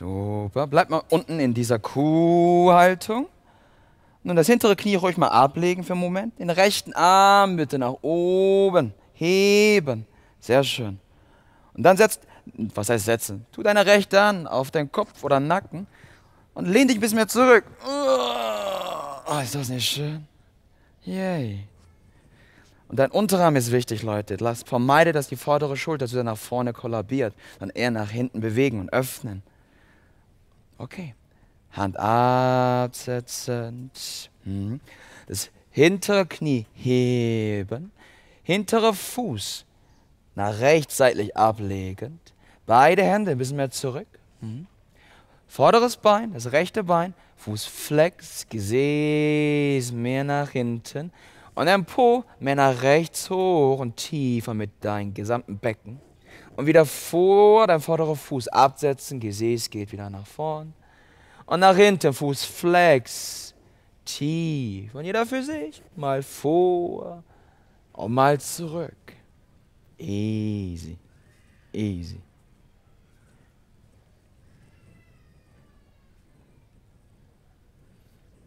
Super. Bleibt mal unten in dieser Kuhhaltung. Nun das hintere Knie ruhig mal ablegen für einen Moment. Den rechten Arm bitte nach oben heben. Sehr schön. Und dann setzt, was heißt setzen? Tu deine rechte Hand auf deinen Kopf oder Nacken und lehn dich ein bisschen mehr zurück. Oh, ist das nicht schön? Yay. Und dein Unterarm ist wichtig, Leute. Lass, vermeide, dass die vordere Schulter wieder nach vorne kollabiert, sondern eher nach hinten bewegen und öffnen. Okay. Hand absetzend. Hm. Das hintere Knie heben. Hintere Fuß nach rechts seitlich ablegend. Beide Hände ein bisschen mehr zurück. Hm. Vorderes Bein, das rechte Bein, Fußflex, Gesäß mehr nach hinten. Und dann Po mehr nach rechts hoch und tiefer mit deinem gesamten Becken. Und wieder vor, dein vorderer Fuß absetzen, Gesäß geht wieder nach vorn. Und nach hinten, Fuß flex, tief. Und jeder für sich, mal vor und mal zurück. Easy, easy.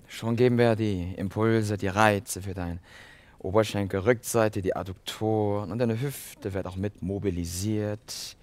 Schon geben wir die Impulse, die Reize für dein Oberschenkel, Rückseite, die Adduktoren und deine Hüfte wird auch mit mobilisiert.